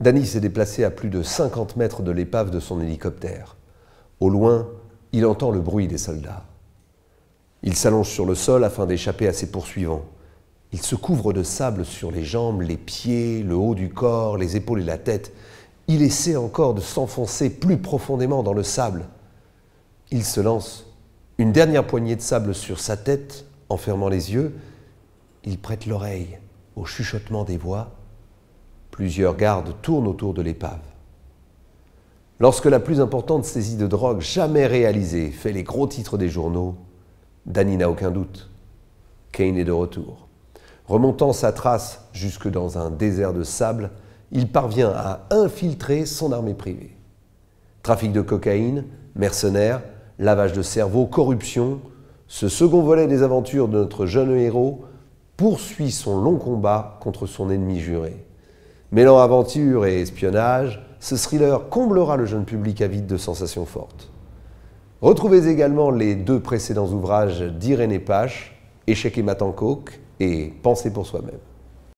Danny s'est déplacé à plus de 50 mètres de l'épave de son hélicoptère. Au loin, il entend le bruit des soldats. Il s'allonge sur le sol afin d'échapper à ses poursuivants. Il se couvre de sable sur les jambes, les pieds, le haut du corps, les épaules et la tête. Il essaie encore de s'enfoncer plus profondément dans le sable. Il se lance une dernière poignée de sable sur sa tête en fermant les yeux. Il prête l'oreille au chuchotement des voix Plusieurs gardes tournent autour de l'épave. Lorsque la plus importante saisie de drogue jamais réalisée fait les gros titres des journaux, Danny n'a aucun doute. Kane est de retour. Remontant sa trace jusque dans un désert de sable, il parvient à infiltrer son armée privée. Trafic de cocaïne, mercenaires, lavage de cerveau, corruption, ce second volet des aventures de notre jeune héros poursuit son long combat contre son ennemi juré. Mêlant aventure et espionnage, ce thriller comblera le jeune public avide de sensations fortes. Retrouvez également les deux précédents ouvrages d'Irénée Pache, Échec et mat et Pensez pour soi-même.